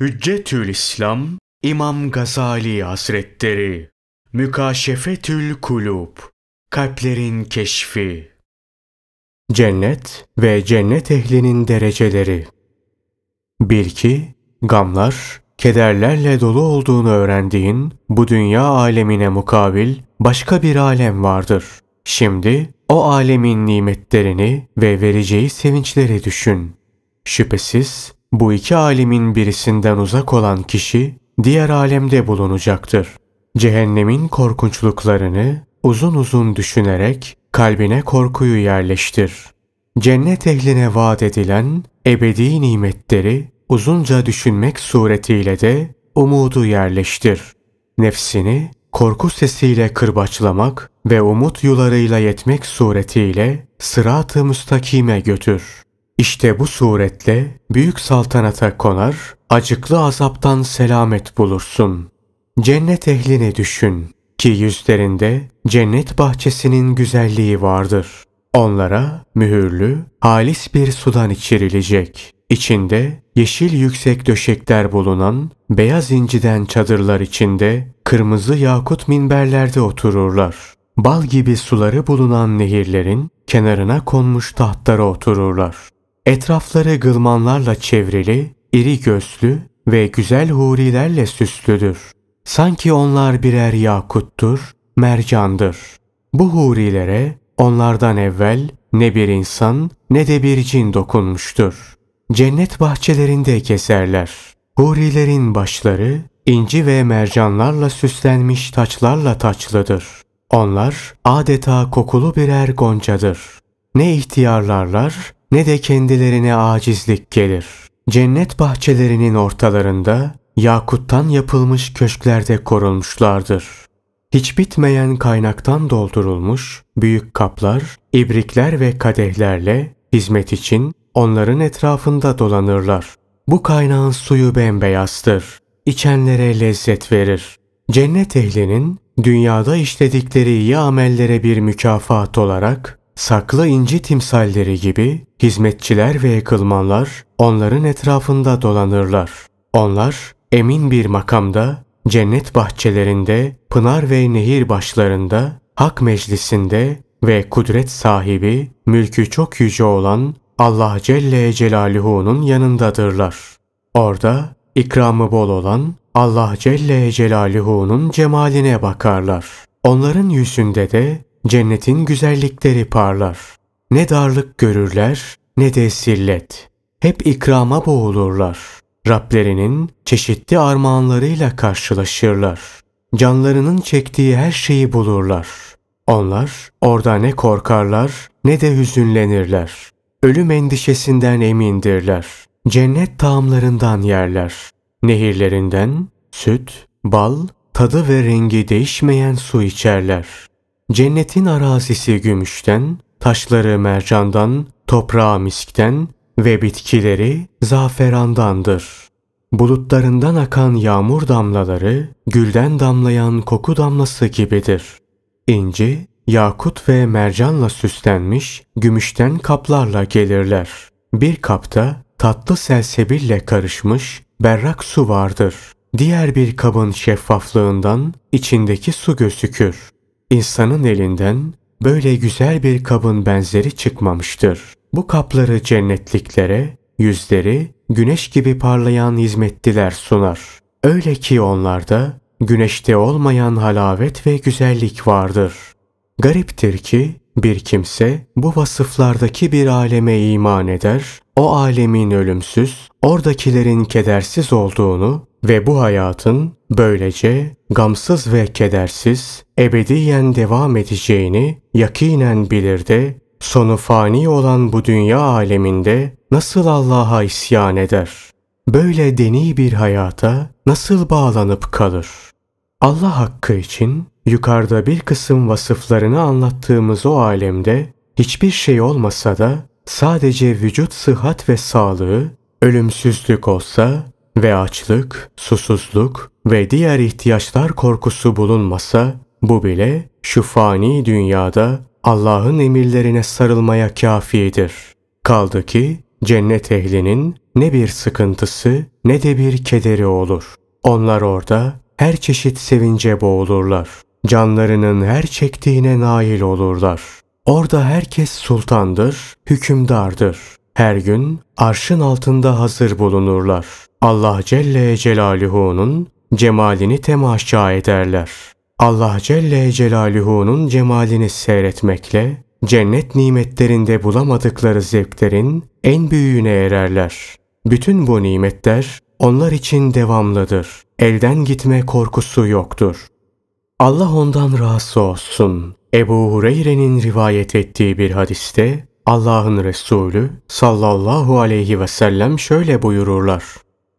Hüccetül İslam İmam Gazali Hazretleri Mükaşefetül Kulub Kalplerin Keşfi Cennet ve cennet ehlinin dereceleri Bil ki gamlar, kederlerle dolu olduğunu öğrendiğin bu dünya alemine mukabil başka bir alem vardır. Şimdi o alemin nimetlerini ve vereceği sevinçleri düşün. Şüphesiz bu iki alemin birisinden uzak olan kişi diğer alemde bulunacaktır. Cehennemin korkunçluklarını uzun uzun düşünerek kalbine korkuyu yerleştir. Cennet ehline vaat edilen ebedi nimetleri uzunca düşünmek suretiyle de umudu yerleştir. Nefsini korku sesiyle kırbaçlamak ve umut yularıyla yetmek suretiyle sırat-ı müstakime götür. İşte bu suretle büyük saltanata konar, acıklı azaptan selamet bulursun. Cennet ehlini düşün ki yüzlerinde cennet bahçesinin güzelliği vardır. Onlara mühürlü, halis bir sudan içirilecek. İçinde yeşil yüksek döşekler bulunan, beyaz inciden çadırlar içinde, kırmızı yakut minberlerde otururlar. Bal gibi suları bulunan nehirlerin kenarına konmuş tahtlara otururlar. Etrafları gılmanlarla çevrili, iri göğslü ve güzel hurilerle süslüdür. Sanki onlar birer yakuttur, mercandır. Bu hurilere onlardan evvel ne bir insan ne de bir cin dokunmuştur. Cennet bahçelerinde keserler. Hurilerin başları inci ve mercanlarla süslenmiş taçlarla taçlıdır. Onlar adeta kokulu birer goncadır. Ne ihtiyarlarlar ne de kendilerine acizlik gelir. Cennet bahçelerinin ortalarında yakuttan yapılmış köşklerde korunmuşlardır. Hiç bitmeyen kaynaktan doldurulmuş büyük kaplar, ibrikler ve kadehlerle hizmet için onların etrafında dolanırlar. Bu kaynağın suyu bembeyazdır. İçenlere lezzet verir. Cennet ehlinin dünyada işledikleri iyi amellere bir mükafat olarak sakla inci timsalleri gibi hizmetçiler ve kılmanlar onların etrafında dolanırlar. Onlar emin bir makamda, cennet bahçelerinde, pınar ve nehir başlarında, hak meclisinde ve kudret sahibi, mülkü çok yüce olan Allah Celle Celaluhu'nun yanındadırlar. Orada ikramı bol olan Allah Celle Celaluhu'nun cemaline bakarlar. Onların yüzünde de Cennetin güzellikleri parlar. Ne darlık görürler ne de sillet. Hep ikrama boğulurlar. Rablerinin çeşitli armağanlarıyla karşılaşırlar. Canlarının çektiği her şeyi bulurlar. Onlar orada ne korkarlar ne de hüzünlenirler. Ölüm endişesinden emindirler. Cennet tağımlarından yerler. Nehirlerinden süt, bal, tadı ve rengi değişmeyen su içerler. Cennetin arazisi gümüşten, taşları mercandan, toprağı miskten ve bitkileri zaferandandır. Bulutlarından akan yağmur damlaları, gülden damlayan koku damlası gibidir. İnci, yakut ve mercanla süslenmiş, gümüşten kaplarla gelirler. Bir kapta tatlı selsebille karışmış berrak su vardır. Diğer bir kabın şeffaflığından içindeki su gözükür. İnsanın elinden böyle güzel bir kabın benzeri çıkmamıştır. Bu kapları cennetliklere, yüzleri güneş gibi parlayan hizmetliler sunar. Öyle ki onlarda güneşte olmayan halavet ve güzellik vardır. Gariptir ki bir kimse bu vasıflardaki bir aleme iman eder, o alemin ölümsüz, oradakilerin kedersiz olduğunu ve bu hayatın böylece gamsız ve kedersiz ebediyen devam edeceğini yakinen bilir de sonu fani olan bu dünya aleminde nasıl Allah'a isyan eder? Böyle deni bir hayata nasıl bağlanıp kalır? Allah hakkı için yukarıda bir kısım vasıflarını anlattığımız o alemde hiçbir şey olmasa da sadece vücut sıhhat ve sağlığı, ölümsüzlük olsa ve açlık, susuzluk ve diğer ihtiyaçlar korkusu bulunmasa bu bile şu fani dünyada Allah'ın emirlerine sarılmaya kafidir. Kaldı ki cennet ehlinin ne bir sıkıntısı ne de bir kederi olur. Onlar orada her çeşit sevince boğulurlar. Canlarının her çektiğine nail olurlar. Orada herkes sultandır, hükümdardır. Her gün arşın altında hazır bulunurlar. Allah Celle Celaluhu'nun cemalini temaşa ederler. Allah Celle Celaluhu'nun cemalini seyretmekle cennet nimetlerinde bulamadıkları zevklerin en büyüğüne ererler. Bütün bu nimetler onlar için devamlıdır. Elden gitme korkusu yoktur. Allah ondan razı olsun. Ebu Hureyre'nin rivayet ettiği bir hadiste Allah'ın Resulü sallallahu aleyhi ve sellem şöyle buyururlar.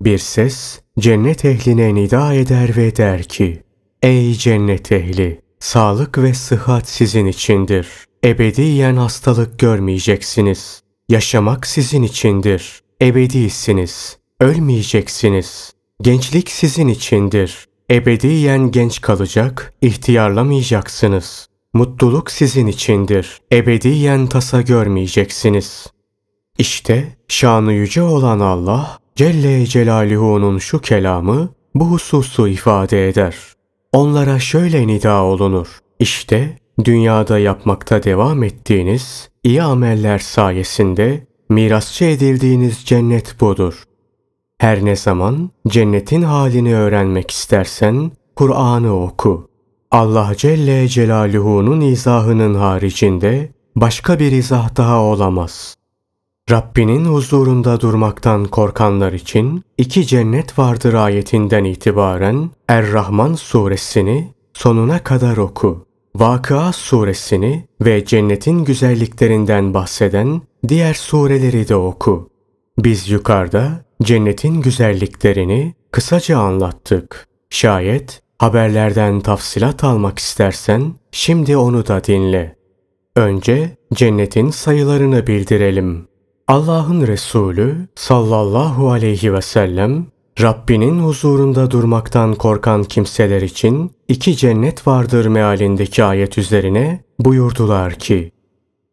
Bir ses cennet ehline nida eder ve der ki, Ey cennet ehli! Sağlık ve sıhhat sizin içindir. Ebediyen hastalık görmeyeceksiniz. Yaşamak sizin içindir. Ebedisiniz. Ölmeyeceksiniz. Gençlik sizin içindir. Ebediyen genç kalacak, ihtiyarlamayacaksınız. Mutluluk sizin içindir. Ebediyen tasa görmeyeceksiniz. İşte şanı yüce olan Allah Celle Celaluhu'nun şu kelamı bu hususu ifade eder. Onlara şöyle nida olunur. İşte dünyada yapmakta devam ettiğiniz iyi ameller sayesinde mirasçı edildiğiniz cennet budur. Her ne zaman cennetin halini öğrenmek istersen Kur'an'ı oku. Allah Celle Celaluhu'nun izahının haricinde başka bir izah daha olamaz. Rabbinin huzurunda durmaktan korkanlar için iki cennet vardır ayetinden itibaren Er-Rahman suresini sonuna kadar oku. Vakıa suresini ve cennetin güzelliklerinden bahseden diğer sureleri de oku. Biz yukarıda cennetin güzelliklerini kısaca anlattık. Şayet haberlerden tafsilat almak istersen şimdi onu da dinle. Önce cennetin sayılarını bildirelim. Allah'ın Resulü sallallahu aleyhi ve sellem Rabbinin huzurunda durmaktan korkan kimseler için iki cennet vardır mealindeki ayet üzerine buyurdular ki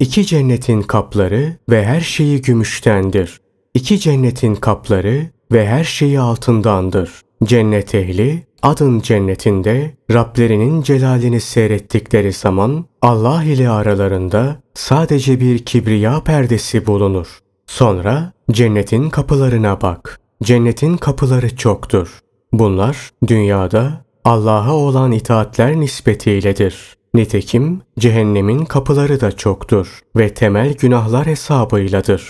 İki cennetin kapları ve her şeyi gümüştendir. İki cennetin kapları ve her şeyi altındandır. Cennet ehli adın cennetinde Rablerinin celalini seyrettikleri zaman Allah ile aralarında sadece bir kibriya perdesi bulunur. Sonra cennetin kapılarına bak. Cennetin kapıları çoktur. Bunlar dünyada Allah'a olan itaatler nispetiyledir. Nitekim cehennemin kapıları da çoktur ve temel günahlar hesabıyladır.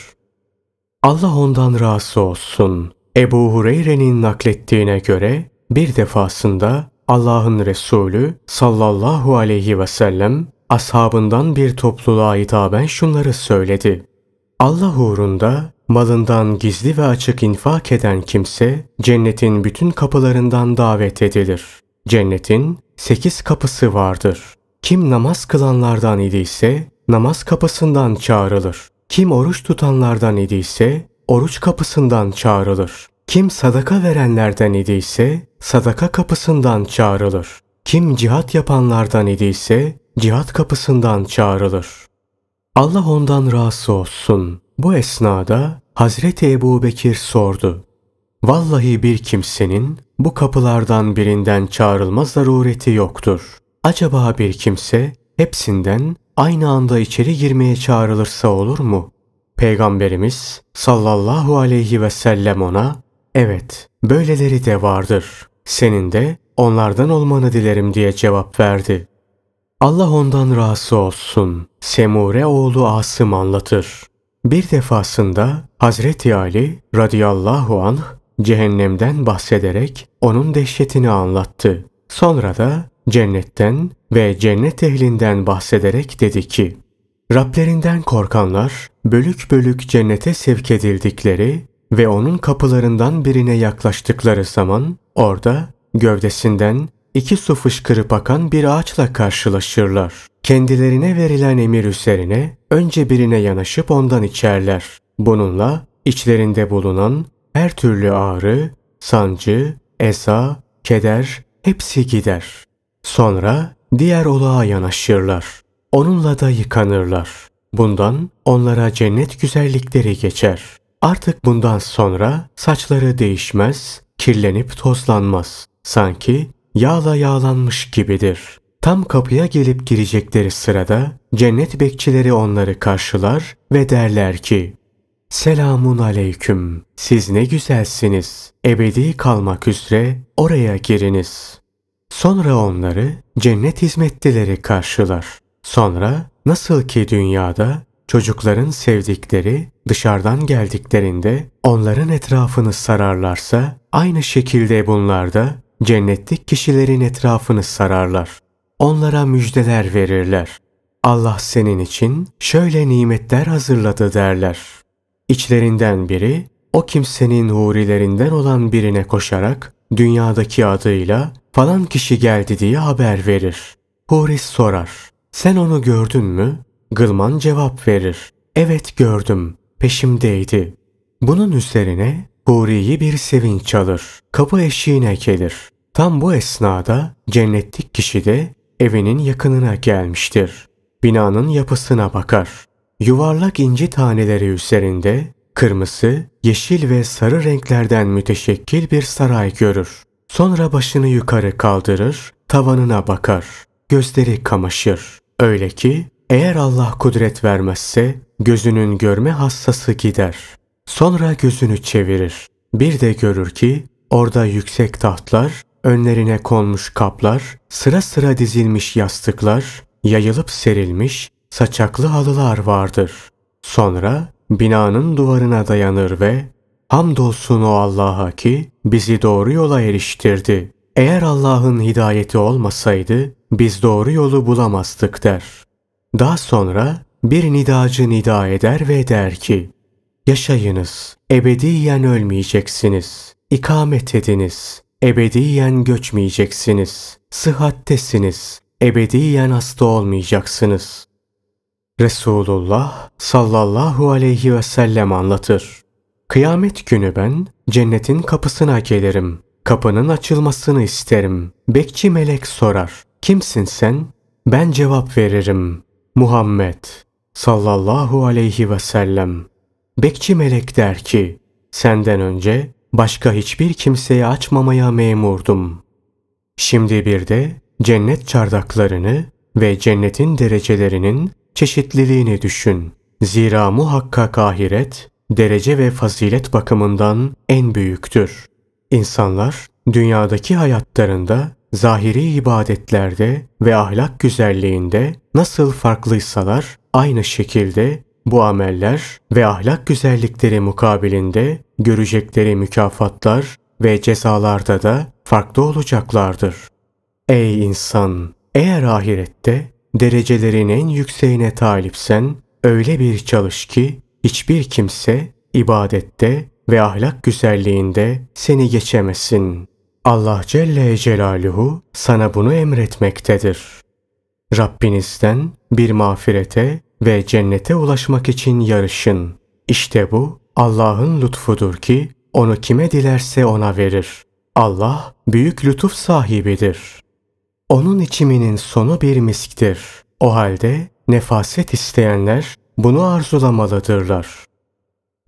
Allah ondan razı olsun. Ebu Hureyre'nin naklettiğine göre bir defasında Allah'ın Resulü sallallahu aleyhi ve sellem ashabından bir topluluğa hitaben şunları söyledi. Allah uğrunda malından gizli ve açık infak eden kimse cennetin bütün kapılarından davet edilir. Cennetin sekiz kapısı vardır. Kim namaz kılanlardan idiyse namaz kapısından çağrılır. Kim oruç tutanlardan idiyse oruç kapısından çağrılır. Kim sadaka verenlerden idiyse sadaka kapısından çağrılır. Kim cihat yapanlardan idiyse cihat kapısından çağrılır. Allah ondan razı olsun. Bu esnada Hazreti Ebu Bekir sordu. Vallahi bir kimsenin bu kapılardan birinden çağrılma zarureti yoktur. Acaba bir kimse hepsinden aynı anda içeri girmeye çağrılırsa olur mu? Peygamberimiz sallallahu aleyhi ve sellem ona evet böyleleri de vardır. Senin de onlardan olmanı dilerim diye cevap verdi. Allah ondan razı olsun. Semure oğlu Asım anlatır. Bir defasında Hazreti Ali radıyallahu anh cehennemden bahsederek onun dehşetini anlattı. Sonra da cennetten ve cennet ehlinden bahsederek dedi ki, Rablerinden korkanlar bölük bölük cennete sevk edildikleri ve onun kapılarından birine yaklaştıkları zaman orada gövdesinden iki su fışkırıp akan bir ağaçla karşılaşırlar. Kendilerine verilen emir üzerine önce birine yanaşıp ondan içerler. Bununla içlerinde bulunan her türlü ağrı, sancı, esa, keder hepsi gider. Sonra diğer olağa yanaşırlar. Onunla da yıkanırlar. Bundan onlara cennet güzellikleri geçer. Artık bundan sonra saçları değişmez, kirlenip tozlanmaz. Sanki yağla yağlanmış gibidir. Tam kapıya gelip girecekleri sırada cennet bekçileri onları karşılar ve derler ki Selamun aleyküm. Siz ne güzelsiniz. Ebedi kalmak üzere oraya giriniz. Sonra onları cennet hizmetlileri karşılar. Sonra nasıl ki dünyada çocukların sevdikleri dışarıdan geldiklerinde onların etrafını sararlarsa aynı şekilde bunlar da Cennette kişilerin etrafını sararlar. Onlara müjdeler verirler. Allah senin için şöyle nimetler hazırladı derler. İçlerinden biri o kimsenin hurilerinden olan birine koşarak dünyadaki adıyla falan kişi geldi diye haber verir. Huri sorar. Sen onu gördün mü? Gılman cevap verir. Evet gördüm. Peşimdeydi. Bunun üzerine Huri'yi bir sevinç alır. Kapı eşiğine gelir. Tam bu esnada cennetlik kişi de evinin yakınına gelmiştir. Binanın yapısına bakar. Yuvarlak inci taneleri üzerinde kırmızı, yeşil ve sarı renklerden müteşekkil bir saray görür. Sonra başını yukarı kaldırır, tavanına bakar. Gözleri kamaşır. Öyle ki eğer Allah kudret vermezse gözünün görme hassası gider. Sonra gözünü çevirir. Bir de görür ki orada yüksek tahtlar önlerine konmuş kaplar, sıra sıra dizilmiş yastıklar, yayılıp serilmiş saçaklı halılar vardır. Sonra binanın duvarına dayanır ve Hamdolsun o Allah'a ki bizi doğru yola eriştirdi. Eğer Allah'ın hidayeti olmasaydı biz doğru yolu bulamazdık der. Daha sonra bir nidacı nida eder ve der ki Yaşayınız, ebediyen ölmeyeceksiniz, ikamet ediniz, Ebediyen göçmeyeceksiniz. Sıhhattesiniz. Ebediyen hasta olmayacaksınız. Resulullah sallallahu aleyhi ve sellem anlatır. Kıyamet günü ben cennetin kapısına gelirim. Kapının açılmasını isterim. Bekçi melek sorar. Kimsin sen? Ben cevap veririm. Muhammed sallallahu aleyhi ve sellem. Bekçi melek der ki, senden önce başka hiçbir kimseye açmamaya memurdum. Şimdi bir de cennet çardaklarını ve cennetin derecelerinin çeşitliliğini düşün. Zira muhakkak ahiret derece ve fazilet bakımından en büyüktür. İnsanlar dünyadaki hayatlarında zahiri ibadetlerde ve ahlak güzelliğinde nasıl farklıysalar aynı şekilde bu ameller ve ahlak güzellikleri mukabilinde Görecekleri mükafatlar ve cezalarda da farklı olacaklardır. Ey insan! Eğer ahirette derecelerin en yükseğine talipsen öyle bir çalış ki hiçbir kimse ibadette ve ahlak güzelliğinde seni geçemesin. Allah Celle Celaluhu sana bunu emretmektedir. Rabbinizden bir mağfirete ve cennete ulaşmak için yarışın. İşte bu Allah'ın lütfudur ki onu kime dilerse ona verir. Allah büyük lütuf sahibidir. Onun içiminin sonu bir misktir. O halde nefaset isteyenler bunu arzulamalıdırlar.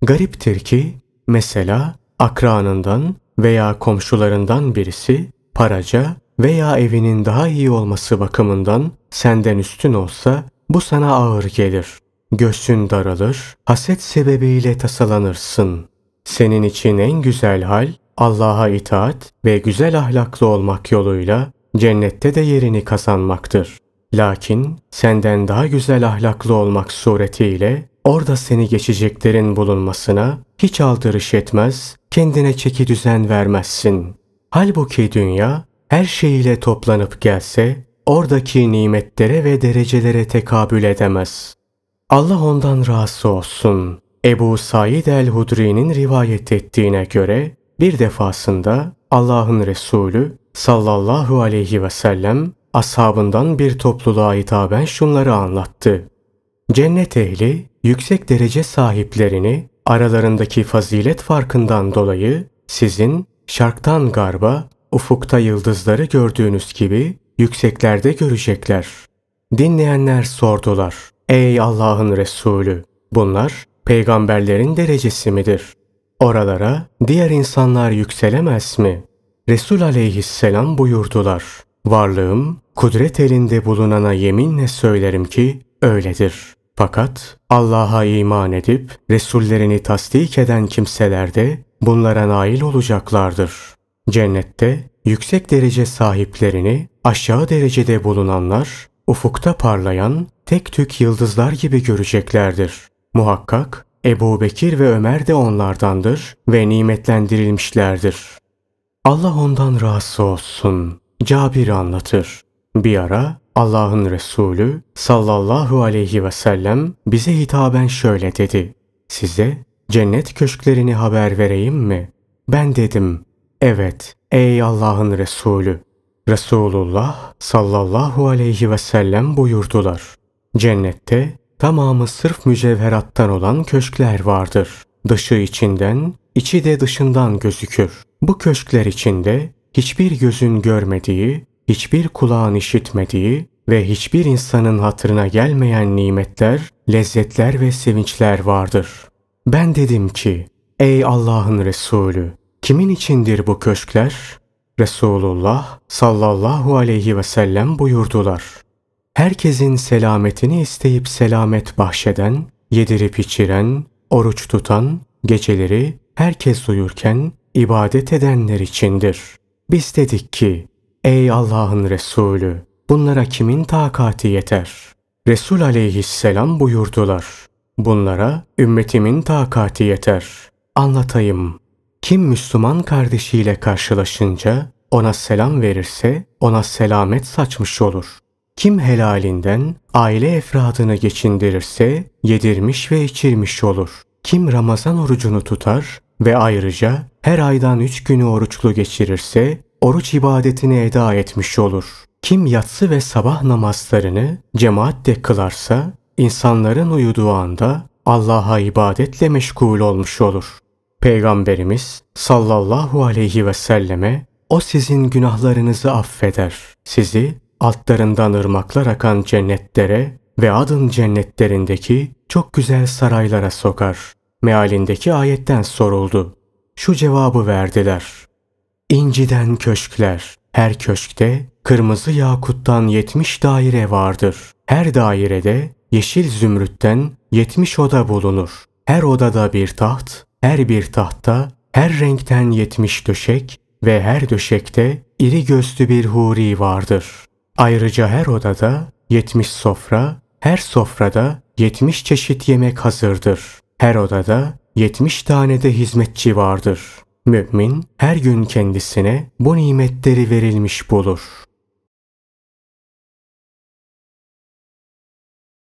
Gariptir ki mesela akranından veya komşularından birisi paraca veya evinin daha iyi olması bakımından senden üstün olsa bu sana ağır gelir. Göğsün daralır, haset sebebiyle tasalanırsın. Senin için en güzel hal Allah'a itaat ve güzel ahlaklı olmak yoluyla cennette de yerini kazanmaktır. Lakin senden daha güzel ahlaklı olmak suretiyle orada seni geçeceklerin bulunmasına hiç aldırış etmez, kendine çeki düzen vermezsin. Halbuki dünya her şeyiyle toplanıp gelse oradaki nimetlere ve derecelere tekabül edemez. Allah ondan razı olsun. Ebu Said el-Hudri'nin rivayet ettiğine göre bir defasında Allah'ın Resulü sallallahu aleyhi ve sellem ashabından bir topluluğa hitaben şunları anlattı. Cennet ehli yüksek derece sahiplerini aralarındaki fazilet farkından dolayı sizin şarktan garba, ufukta yıldızları gördüğünüz gibi yükseklerde görecekler. Dinleyenler sordular. Ey Allah'ın Resulü! Bunlar peygamberlerin derecesi midir? Oralara diğer insanlar yükselemez mi? Resul aleyhisselam buyurdular. Varlığım, kudret elinde bulunana yeminle söylerim ki öyledir. Fakat Allah'a iman edip Resullerini tasdik eden kimseler de bunlara nail olacaklardır. Cennette yüksek derece sahiplerini aşağı derecede bulunanlar ufukta parlayan tek tük yıldızlar gibi göreceklerdir. Muhakkak Ebu Bekir ve Ömer de onlardandır ve nimetlendirilmişlerdir. Allah ondan razı olsun. Cabir anlatır. Bir ara Allah'ın Resulü sallallahu aleyhi ve sellem bize hitaben şöyle dedi. Size cennet köşklerini haber vereyim mi? Ben dedim, evet ey Allah'ın Resulü. Resulullah sallallahu aleyhi ve sellem buyurdular. Cennette tamamı sırf mücevherattan olan köşkler vardır. Dışı içinden, içi de dışından gözükür. Bu köşkler içinde hiçbir gözün görmediği, hiçbir kulağın işitmediği ve hiçbir insanın hatırına gelmeyen nimetler, lezzetler ve sevinçler vardır. Ben dedim ki, ey Allah'ın Resulü, kimin içindir bu köşkler? Resulullah sallallahu aleyhi ve sellem buyurdular. Herkesin selametini isteyip selamet bahşeden, yedirip içiren, oruç tutan, geceleri herkes uyurken ibadet edenler içindir. Biz dedik ki, ey Allah'ın Resulü, bunlara kimin takati yeter? Resul aleyhisselam buyurdular. Bunlara ümmetimin takati yeter. Anlatayım. Kim Müslüman kardeşiyle karşılaşınca ona selam verirse ona selamet saçmış olur. Kim helalinden aile efradını geçindirirse yedirmiş ve içirmiş olur. Kim Ramazan orucunu tutar ve ayrıca her aydan üç günü oruçlu geçirirse oruç ibadetini eda etmiş olur. Kim yatsı ve sabah namazlarını cemaatle kılarsa insanların uyuduğu anda Allah'a ibadetle meşgul olmuş olur. Peygamberimiz sallallahu aleyhi ve selleme o sizin günahlarınızı affeder. Sizi altlarından ırmaklar akan cennetlere ve adın cennetlerindeki çok güzel saraylara sokar. Mealindeki ayetten soruldu. Şu cevabı verdiler. İnciden köşkler. Her köşkte kırmızı yakuttan yetmiş daire vardır. Her dairede yeşil zümrütten yetmiş oda bulunur. Her odada bir taht her bir tahta, her renkten yetmiş döşek ve her döşekte iri göğsü bir huri vardır. Ayrıca her odada yetmiş sofra, her sofrada yetmiş çeşit yemek hazırdır. Her odada yetmiş tane de hizmetçi vardır. Mümin her gün kendisine bu nimetleri verilmiş bulur.